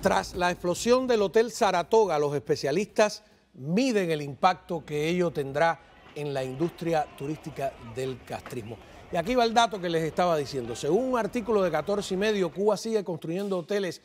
Tras la explosión del Hotel Saratoga, los especialistas miden el impacto que ello tendrá en la industria turística del castrismo. Y aquí va el dato que les estaba diciendo. Según un artículo de 14 y medio, Cuba sigue construyendo hoteles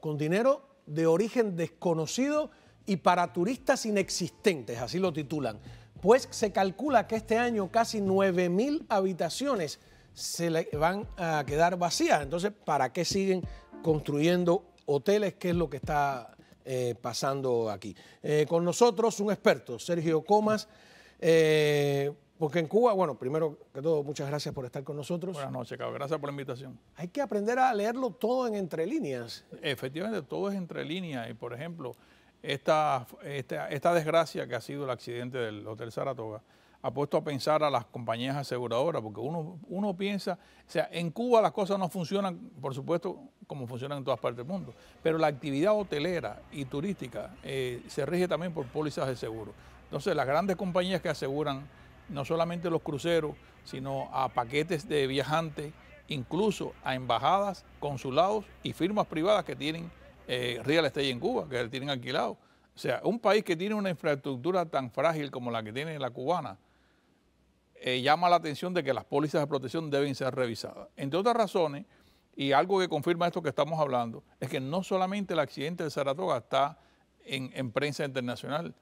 con dinero de origen desconocido y para turistas inexistentes, así lo titulan. Pues se calcula que este año casi 9.000 habitaciones se le van a quedar vacías. Entonces, ¿para qué siguen construyendo hoteles, qué es lo que está eh, pasando aquí. Eh, con nosotros un experto, Sergio Comas, eh, porque en Cuba, bueno, primero que todo, muchas gracias por estar con nosotros. Buenas noches, Carlos. Gracias por la invitación. Hay que aprender a leerlo todo en entre líneas. Efectivamente, todo es entre líneas. Y, por ejemplo, esta, esta desgracia que ha sido el accidente del Hotel Saratoga, ha puesto a pensar a las compañías aseguradoras, porque uno, uno piensa, o sea, en Cuba las cosas no funcionan, por supuesto, como funcionan en todas partes del mundo, pero la actividad hotelera y turística eh, se rige también por pólizas de seguro. Entonces, las grandes compañías que aseguran no solamente los cruceros, sino a paquetes de viajantes, incluso a embajadas, consulados y firmas privadas que tienen eh, real estate en Cuba, que tienen alquilado. O sea, un país que tiene una infraestructura tan frágil como la que tiene la cubana, eh, llama la atención de que las pólizas de protección deben ser revisadas. Entre otras razones, y algo que confirma esto que estamos hablando, es que no solamente el accidente de Saratoga está en, prensa internacional.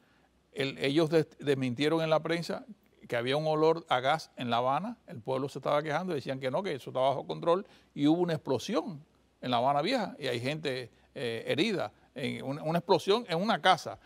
ellos desmintieron en la prensa que había un olor a gas en La Habana, el pueblo se estaba quejando, decían que no, que eso estaba bajo control, y hubo una explosión en La Habana Vieja, y hay gente eh, herida, una, explosión en una casa.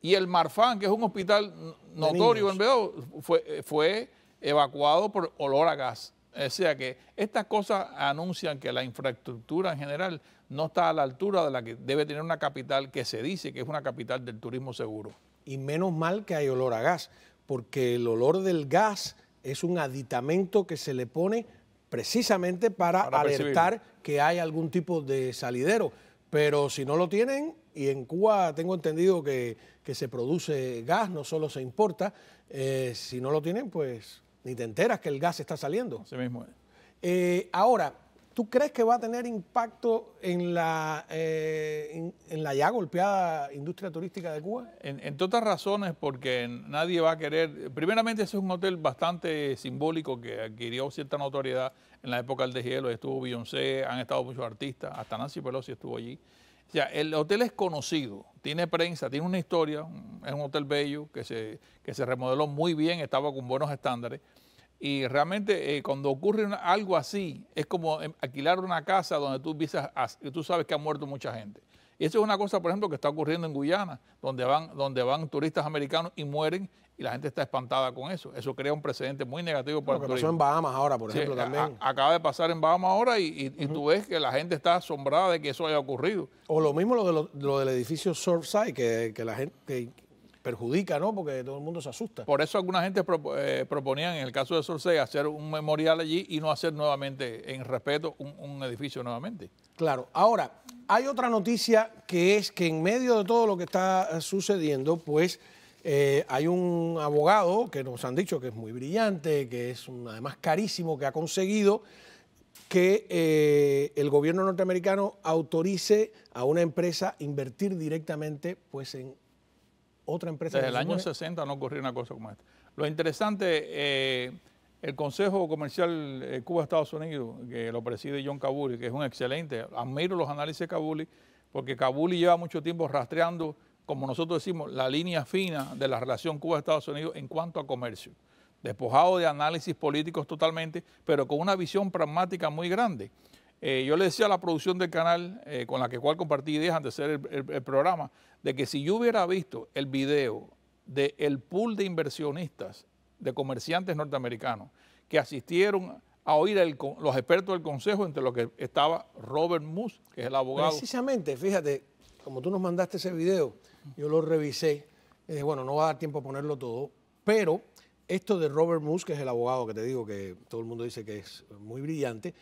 Y el Marfán, que es un hospital notorio en Vedado, fue, eh, fue evacuado por olor a gas. O sea que estas cosas anuncian que la infraestructura en general no está a la altura de la que debe tener una capital que se dice que es una capital del turismo seguro. Y menos mal que hay olor a gas, porque el olor del gas es un aditamento que se le pone precisamente para, alertar que hay algún tipo de salidero. Pero si no lo tienen, y en Cuba tengo entendido que, que se produce gas, no solo se importa, eh, si no lo tienen, pues ni te enteras que el gas está saliendo. Sí mismo es. Eh, ahora, ¿tú crees que va a tener impacto eh, en la, ya golpeada industria turística de Cuba? En, en todas razones, porque nadie va a querer... Primeramente, ese es un hotel bastante simbólico que adquirió cierta notoriedad en la época del deshielo. Estuvo Beyoncé, han estado muchos artistas, hasta Nancy Pelosi estuvo allí sea, el hotel es conocido, tiene prensa, tiene una historia, es un hotel bello que se, que se remodeló muy bien, estaba con buenos estándares. Y realmente eh, cuando ocurre algo así, es como em, alquilar una casa donde tú, tú sabes que ha muerto mucha gente. Y eso es una cosa, por ejemplo, que está ocurriendo en Guyana, donde van, donde van turistas americanos y mueren y la gente está espantada con eso. Eso crea un precedente muy negativo para Lo que pasó en Bahamas ahora, por ejemplo, también. acaba de pasar en Bahamas ahora y, tú ves que la gente está asombrada de que eso haya ocurrido. O lo mismo lo, del edificio Surfside, que, que la gente perjudica, ¿no? Porque todo el mundo se asusta. Por eso alguna gente proponía, eh, proponían, en el caso de Surfside, hacer un memorial allí y no hacer nuevamente, en respeto, un, un edificio nuevamente. Claro. Ahora, hay otra noticia que es que en medio de todo lo que está sucediendo, pues eh, hay un abogado que nos han dicho que es muy brillante, que es además carísimo, que ha conseguido que eh, el gobierno norteamericano autorice a una empresa invertir directamente pues, en otra empresa. Desde el año 60 no ocurrió una cosa como esta. Lo interesante, eh, el Consejo Comercial Cuba-Estados Unidos, que lo preside John Kabuli, que es un excelente, admiro los análisis de Kabuli, porque Kabuli lleva mucho tiempo rastreando como nosotros decimos, la línea fina de la relación Cuba-Estados Unidos en cuanto a comercio, despojado de análisis políticos totalmente, pero con una visión pragmática muy grande. Eh, yo le decía a la producción del canal, eh, con la que cual compartí ideas antes de hacer el, programa, de que si yo hubiera visto el video del pool de inversionistas, de comerciantes norteamericanos, que asistieron a oír el, los expertos del Consejo, entre los que estaba Robert Moose, que es el abogado. Precisamente, fíjate, como tú nos mandaste ese video, yo lo revisé. bueno, no va a dar tiempo a ponerlo todo. Pero esto de Robert Musk, que es el abogado que te digo que todo el mundo dice que es muy brillante,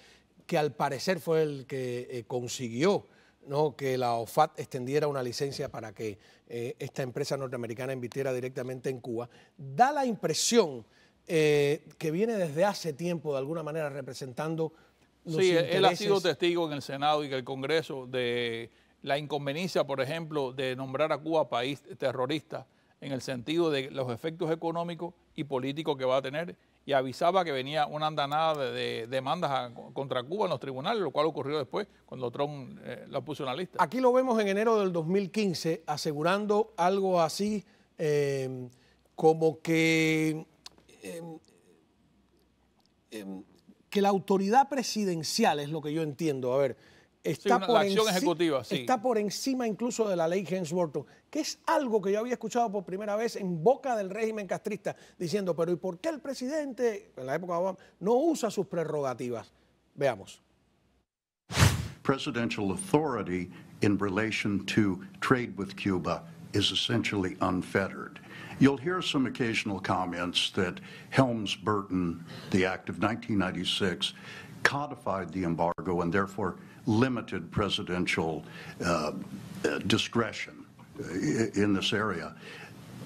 que al parecer fue el que eh, consiguió ¿no? que la OFAT extendiera una licencia para que eh, esta empresa norteamericana invirtiera directamente en Cuba, da la impresión eh, que viene desde hace tiempo, de alguna manera, representando los sí, él ha sido testigo en el Senado y en el Congreso de la inconveniencia, por ejemplo, de nombrar a Cuba país terrorista en el sentido de los efectos económicos y políticos que va a tener y avisaba que venía una andanada de, demandas contra Cuba en los tribunales, lo cual ocurrió después cuando Trump eh, la puso en la lista. Aquí lo vemos en enero del 2015 asegurando algo así em, como que, em, em, que la autoridad presidencial es lo que yo entiendo. A ver, está, por encima, está por encima incluso de la ley James Burton, que es algo que yo había escuchado por primera vez en boca del régimen castrista, diciendo, pero ¿y por qué el presidente, en la época de Obama, no usa sus prerrogativas? Veamos. Presidential authority in relation to trade with Cuba is essentially unfettered. You'll hear some occasional comments that Helms Burton, the Act of 1996, codified the embargo and therefore limited presidential uh, uh discretion uh, in this area.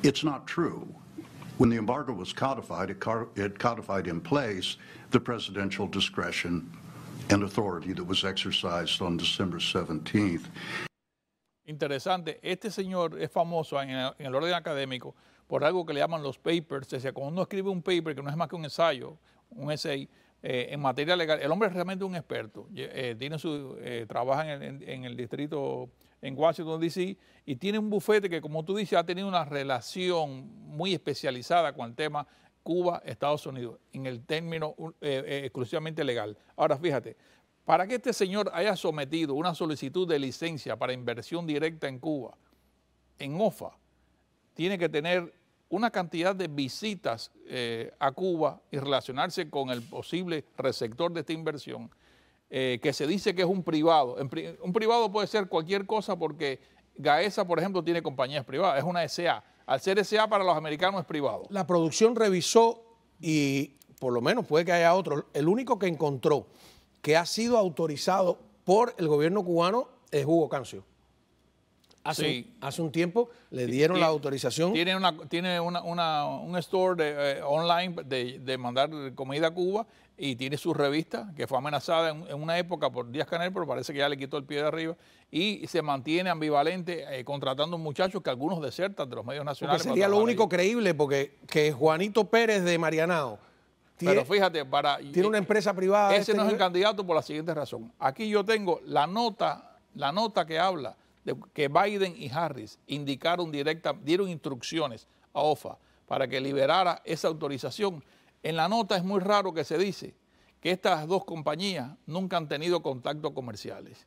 It's not true. When the embargo was codified, it, codified in place the presidential discretion and authority that was exercised on December 17th. Interesante, este señor es famoso en el, orden académico por algo que le llaman los papers. O sea, cuando uno escribe un paper que no es más que un ensayo, un essay, Eh, en materia legal. El hombre es realmente un experto. Eh, tiene su, eh, trabaja en, en, el distrito en Washington, D.C. y tiene un bufete que, como tú dices, ha tenido una relación muy especializada con el tema Cuba, Estados Unidos, en el término exclusivamente legal. Ahora, fíjate, para que este señor haya sometido una solicitud de licencia para inversión directa en Cuba, en OFA, tiene que tener una cantidad de visitas eh, a Cuba y relacionarse con el posible receptor de esta inversión, eh, que se dice que es un privado. Un privado puede ser cualquier cosa porque Gaesa, por ejemplo, tiene compañías privadas, es una SA. Al ser SA para los americanos es privado. La producción revisó y por lo menos puede que haya otro. El único que encontró que ha sido autorizado por el gobierno cubano es Hugo Cancio. Hace, un tiempo le dieron la autorización. Tiene, una, tiene una, un store eh, online de, mandar comida a Cuba y tiene su revista, que fue amenazada en, una época por Díaz Canel, pero parece que ya le quitó el pie de arriba. Y se mantiene ambivalente eh, contratando muchachos que algunos desertan de los medios nacionales. sería lo único creíble, porque que Juanito Pérez de Marianao. Pero fíjate, para. Tiene una empresa privada. Ese este no es el candidato por la siguiente razón. Aquí yo tengo la nota, la nota que habla que Biden y Harris indicaron directa, dieron instrucciones a OFA para que liberara esa autorización. En la nota es muy raro que se dice que estas dos compañías nunca han tenido contactos comerciales.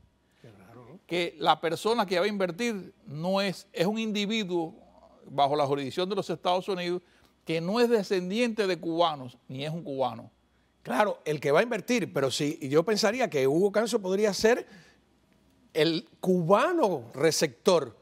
Que la persona que va a invertir no es, es un individuo bajo la jurisdicción de los Estados Unidos que no es descendiente de cubanos ni es un cubano. Claro, el que va a invertir, pero sí, yo pensaría que Hugo Canso podría ser el cubano receptor.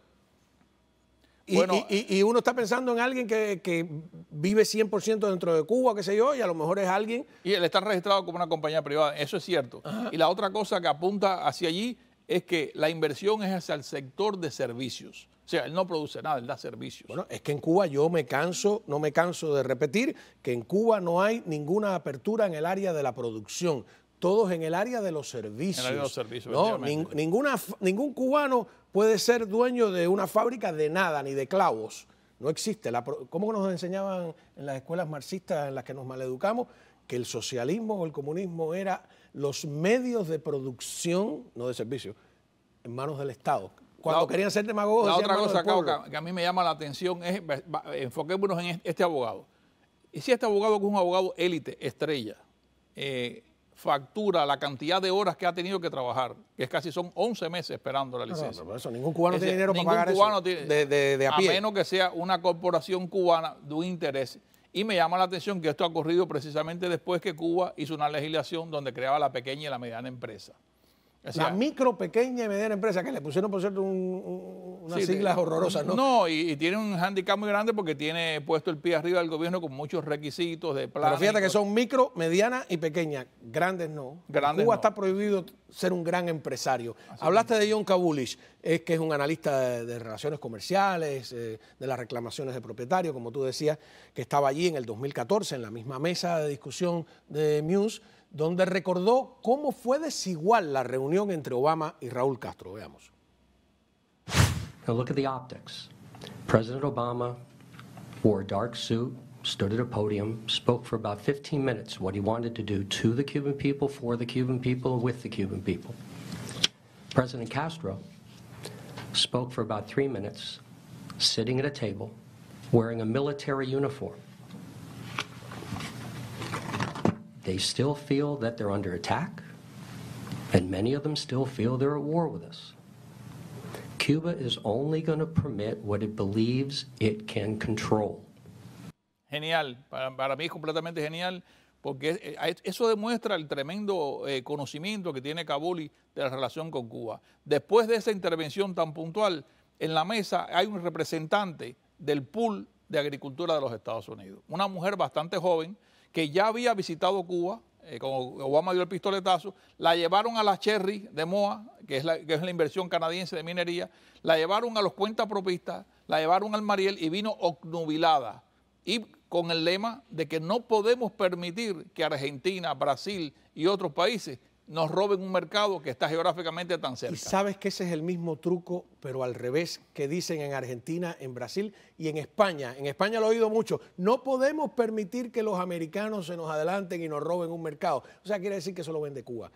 Y, uno está pensando en alguien que, vive 100% dentro de Cuba, qué sé yo, y a lo mejor es alguien... Y él está registrado como una compañía privada, eso es cierto. Y la otra cosa que apunta hacia allí es que la inversión es hacia el sector de servicios. O sea, él no produce nada, él da servicios. Bueno, es que en Cuba yo me canso, no me canso de repetir que en Cuba no hay ninguna apertura en el área de la producción todos en el área de los servicios. En el área de los servicios ¿no? ningún cubano puede ser dueño de una fábrica de nada, ni de clavos. No existe. La, ¿Cómo nos enseñaban en las escuelas marxistas en las que nos maleducamos? Que el socialismo o el comunismo era los medios de producción, no de servicio, en manos del Estado. Cuando querían ser demagogos. La otra cosa que, a mí me llama la atención es, enfoquémonos en este abogado. Y si este abogado es un abogado élite, estrella, eh, factura la cantidad de horas que ha tenido que trabajar, que es casi son 11 meses esperando la licencia. ningún cubano tiene dinero para pagar de, a, menos que sea una corporación cubana de un interés. Y me llama la atención que esto ha ocurrido precisamente después que Cuba hizo una legislación donde creaba la pequeña y la mediana empresa la micro, pequeña y mediana empresa, que le pusieron, por cierto, unas siglas horrorosas, ¿no? No, y, tiene un handicap muy grande porque tiene puesto el pie arriba del gobierno con muchos requisitos de plan. Pero fíjate que son micro, mediana y pequeña. Grandes no. Cuba está prohibido ser un gran empresario. Hablaste de John Kabulish, es que es un analista de, relaciones comerciales, eh, de las reclamaciones de propietarios, como tú decías, que estaba allí en el 2014 en la misma mesa de discusión de Muse donde recordó cómo fue desigual la reunión entre Obama y Raúl Castro. Veamos. Now look at the optics. President Obama wore a dark suit, stood at a podium, spoke for about 15 minutes what he wanted to do to the Cuban people, for the Cuban people, with the Cuban people. President Castro spoke for about three minutes, sitting at a table, wearing a military uniform, They still feel that they're under attack, and many of them still feel they're at war with us. Cuba is only going to permit what it believes it can control. Genial, para, mí es completamente genial porque eh, eso demuestra el tremendo eh, conocimiento que tiene Kabuli de la relación con Cuba. Después de esa intervención tan puntual, en la mesa hay un representante del pool de agricultura de los Estados Unidos, una mujer bastante joven que ya había visitado Cuba, cuando eh, como Obama dio el pistoletazo, la llevaron a la Cherry de Moa, que es la, es la inversión canadiense de minería, la llevaron a los cuentapropistas, la llevaron al Mariel y vino obnubilada. Y con el lema de que no podemos permitir que Argentina, Brasil y otros países nos roben un mercado que está geográficamente tan cerca. Y sabes que ese es el mismo truco, pero al revés, que dicen en Argentina, en Brasil y en España. En España lo he oído mucho. No podemos permitir que los americanos se nos adelanten y nos roben un mercado. O sea, quiere decir que solo lo vende Cuba.